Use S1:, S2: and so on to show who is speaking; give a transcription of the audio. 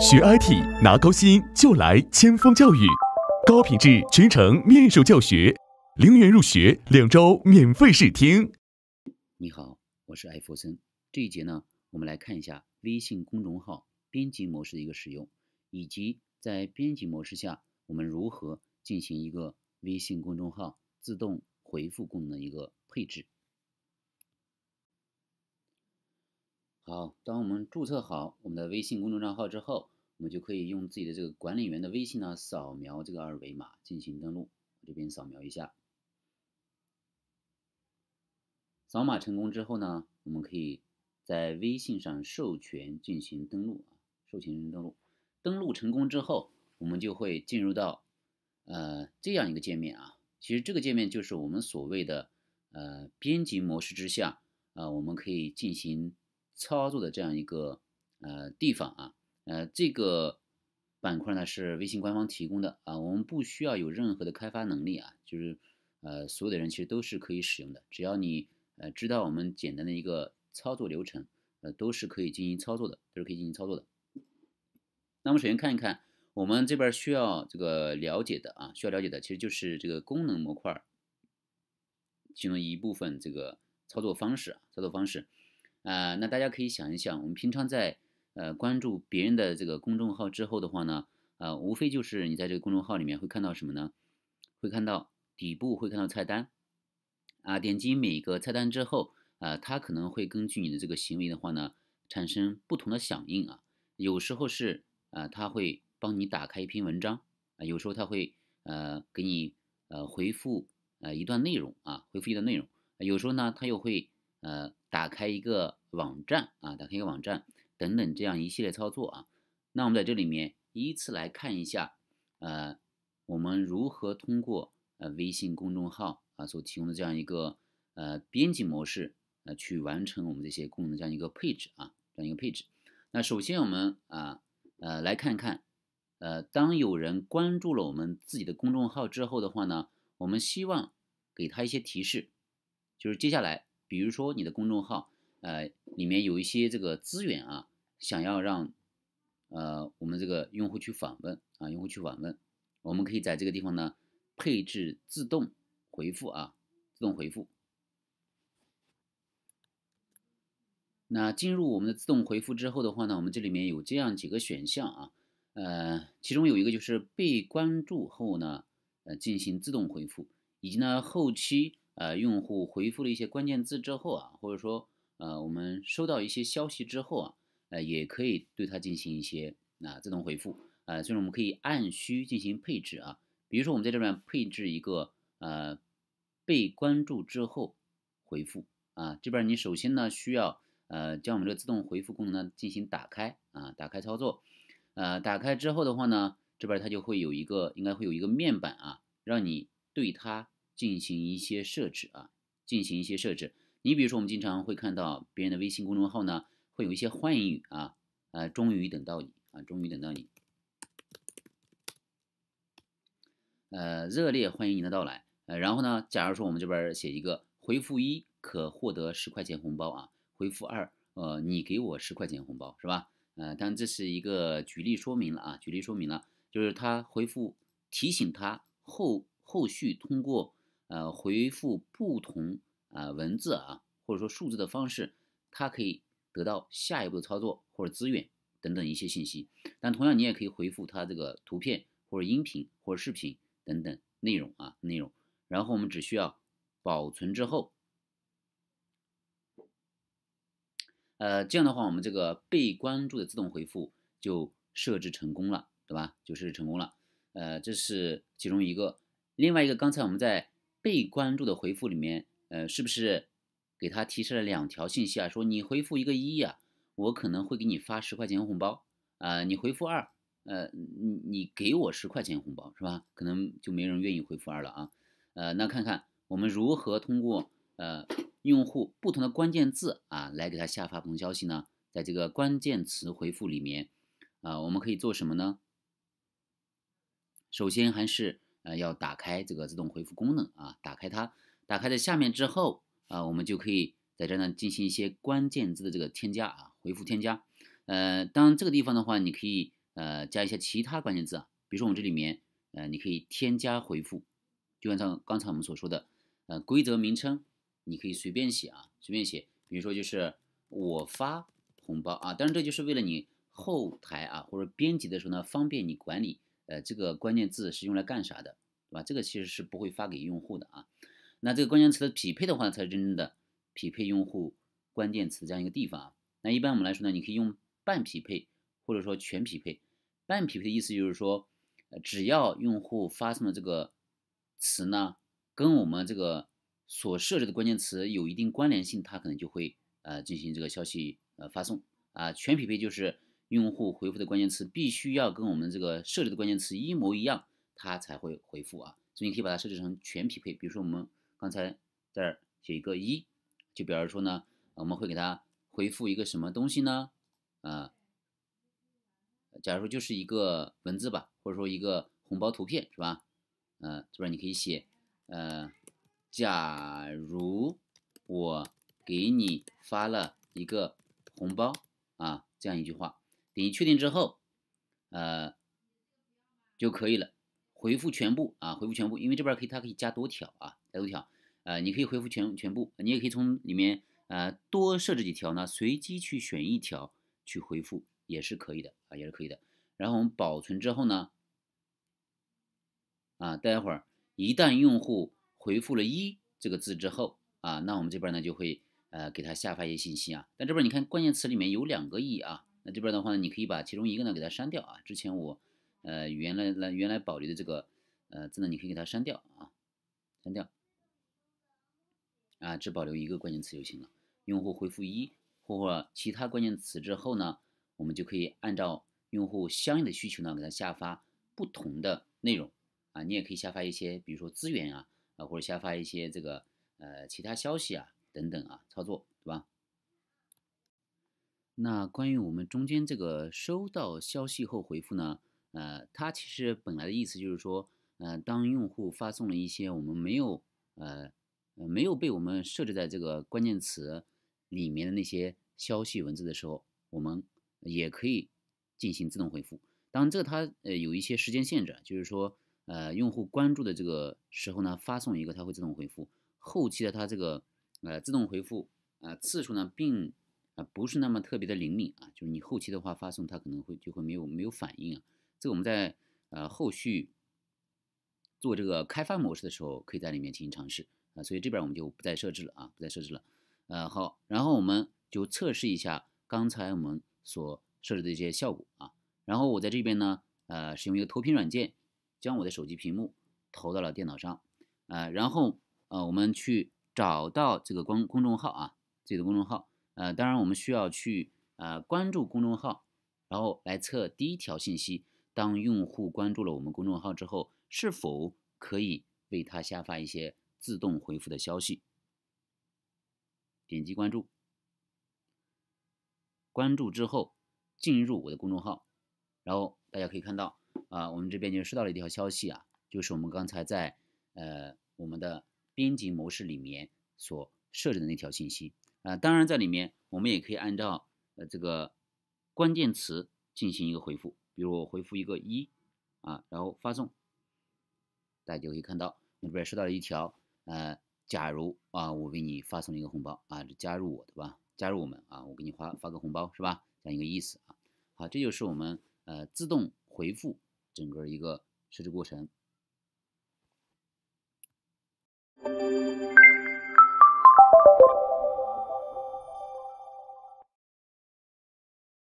S1: 学 IT 拿高薪就来千锋教育，高品质全程面授教学，零元入学，两周免费试听。你好，我是艾弗森。这一节呢，我们来看一下微信公众号编辑模式的一个使用，以及在编辑模式下，我们如何进行一个微信公众号自动回复功能的一个配置。好，当我们注册好我们的微信公众账号之后，我们就可以用自己的这个管理员的微信呢，扫描这个二维码进行登录。这边扫描一下，扫码成功之后呢，我们可以在微信上授权进行登录啊，授权登录。登录成功之后，我们就会进入到呃这样一个界面啊。其实这个界面就是我们所谓的呃编辑模式之下啊，我们可以进行。操作的这样一个呃地方啊，呃这个板块呢是微信官方提供的啊，我们不需要有任何的开发能力啊，就是呃所有的人其实都是可以使用的，只要你呃知道我们简单的一个操作流程，呃都是可以进行操作的，都是可以进行操作的。那么首先看一看我们这边需要这个了解的啊，需要了解的其实就是这个功能模块儿其中一部分这个操作方式啊，操作方式。啊，那大家可以想一想，我们平常在呃关注别人的这个公众号之后的话呢，啊，无非就是你在这个公众号里面会看到什么呢？会看到底部会看到菜单，啊，点击每个菜单之后啊，它可能会根据你的这个行为的话呢，产生不同的响应啊。有时候是啊，它会帮你打开一篇文章啊，有时候它会呃给你呃回复呃一段内容啊，回复一段内容，有时候呢，它又会呃。打开一个网站啊，打开一个网站等等这样一系列操作啊，那我们在这里面依次来看一下，呃，我们如何通过呃微信公众号啊所提供的这样一个呃编辑模式呃去完成我们这些功能这样一个配置啊这样一个配置。那首先我们啊呃来看看，呃，当有人关注了我们自己的公众号之后的话呢，我们希望给他一些提示，就是接下来。比如说你的公众号，呃，里面有一些这个资源啊，想要让，呃，我们这个用户去访问啊，用户去访问，我们可以在这个地方呢配置自动回复啊，自动回复。那进入我们的自动回复之后的话呢，我们这里面有这样几个选项啊，呃，其中有一个就是被关注后呢，呃，进行自动回复，以及呢后期。呃，用户回复了一些关键字之后啊，或者说呃，我们收到一些消息之后啊，呃，也可以对它进行一些啊自动回复啊，所以我们可以按需进行配置啊。比如说我们在这边配置一个呃被关注之后回复啊，这边你首先呢需要呃将我们这个自动回复功能呢进行打开啊，打开操作啊，打开之后的话呢，这边它就会有一个应该会有一个面板啊，让你对它。进行一些设置啊，进行一些设置。你比如说，我们经常会看到别人的微信公众号呢，会有一些欢迎语啊，呃，终于等到你啊，终于等到你，呃，热烈欢迎您的到来。呃，然后呢，假如说我们这边写一个回复一，可获得十块钱红包啊，回复二，呃，你给我十块钱红包是吧？呃，当然这是一个举例说明了啊，举例说明了，就是他回复提醒他后后续通过。呃，回复不同啊文字啊，或者说数字的方式，它可以得到下一步的操作或者资源等等一些信息。但同样，你也可以回复它这个图片或者音频或者视频等等内容啊内容。然后我们只需要保存之后，呃，这样的话，我们这个被关注的自动回复就设置成功了，对吧？就设置成功了。呃，这是其中一个。另外一个，刚才我们在。被关注的回复里面，呃，是不是给他提示了两条信息啊？说你回复一个一呀，我可能会给你发十块钱红包啊。你回复二，呃，你你给我十块钱红包是吧？可能就没人愿意回复二了啊。呃，那看看我们如何通过呃用户不同的关键字啊，来给他下发不同消息呢？在这个关键词回复里面啊，我们可以做什么呢？首先还是。呃，要打开这个自动回复功能啊，打开它，打开在下面之后啊，我们就可以在这呢进行一些关键字的这个添加啊，回复添加。呃，当然这个地方的话，你可以呃加一些其他关键字啊，比如说我们这里面呃，你可以添加回复，就按照刚才我们所说的，呃，规则名称你可以随便写啊，随便写，比如说就是我发红包啊，当然这就是为了你后台啊或者编辑的时候呢方便你管理。呃，这个关键字是用来干啥的，对吧？这个其实是不会发给用户的啊。那这个关键词的匹配的话，才真正的匹配用户关键词这样一个地方啊。那一般我们来说呢，你可以用半匹配或者说全匹配。半匹配的意思就是说，呃，只要用户发送的这个词呢，跟我们这个所设置的关键词有一定关联性，它可能就会呃进行这个消息呃发送啊。全匹配就是。用户回复的关键词必须要跟我们这个设置的关键词一模一样，它才会回复啊。所以你可以把它设置成全匹配。比如说我们刚才这儿写一个一，就表示说呢，我们会给他回复一个什么东西呢？啊，假如说就是一个文字吧，或者说一个红包图片是吧？嗯，这边你可以写，呃，假如我给你发了一个红包啊，这样一句话。点击确定之后，呃，就可以了。回复全部啊，回复全部，因为这边可以，它可以加多条啊，加多条。呃，你可以回复全全部，你也可以从里面呃多设置几条呢，随机去选一条去回复也是可以的啊，也是可以的。然后我们保存之后呢，啊，待会儿一旦用户回复了一这个字之后啊，那我们这边呢就会呃给他下发一些信息啊。但这边你看关键词里面有两个一啊。那这边的话呢，你可以把其中一个呢给它删掉啊。之前我，呃，原来来原来保留的这个呃字呢，你可以给它删掉啊，删掉。啊，只保留一个关键词就行了。用户回复一或者其他关键词之后呢，我们就可以按照用户相应的需求呢，给他下发不同的内容啊。你也可以下发一些，比如说资源啊，啊或者下发一些这个呃其他消息啊等等啊操作，对吧？那关于我们中间这个收到消息后回复呢？呃，它其实本来的意思就是说，呃，当用户发送了一些我们没有呃没有被我们设置在这个关键词里面的那些消息文字的时候，我们也可以进行自动回复。当然，这它呃有一些时间限制，就是说，呃，用户关注的这个时候呢，发送一个它会自动回复。后期的它这个呃自动回复呃次数呢并。啊，不是那么特别的灵敏啊，就是你后期的话发送它可能会就会没有没有反应啊。这个我们在呃后续做这个开发模式的时候，可以在里面进行尝试啊。所以这边我们就不再设置了啊，不再设置了。呃，好，然后我们就测试一下刚才我们所设置的一些效果啊。然后我在这边呢，呃，使用一个投屏软件，将我的手机屏幕投到了电脑上，呃，然后呃，我们去找到这个公公众号啊，自己的公众号。呃，当然，我们需要去呃关注公众号，然后来测第一条信息。当用户关注了我们公众号之后，是否可以为他下发一些自动回复的消息？点击关注，关注之后进入我的公众号，然后大家可以看到啊，我们这边就收到了一条消息啊，就是我们刚才在呃我们的编辑模式里面所设置的那条信息。呃，当然在里面，我们也可以按照呃这个关键词进行一个回复，比如我回复一个一啊，然后发送，大家就可以看到我这边收到了一条，呃，假如啊，我为你发送了一个红包啊，就加入我的吧，加入我们啊，我给你发发个红包是吧？这样一个意思啊。好，这就是我们呃自动回复整个一个设置过程。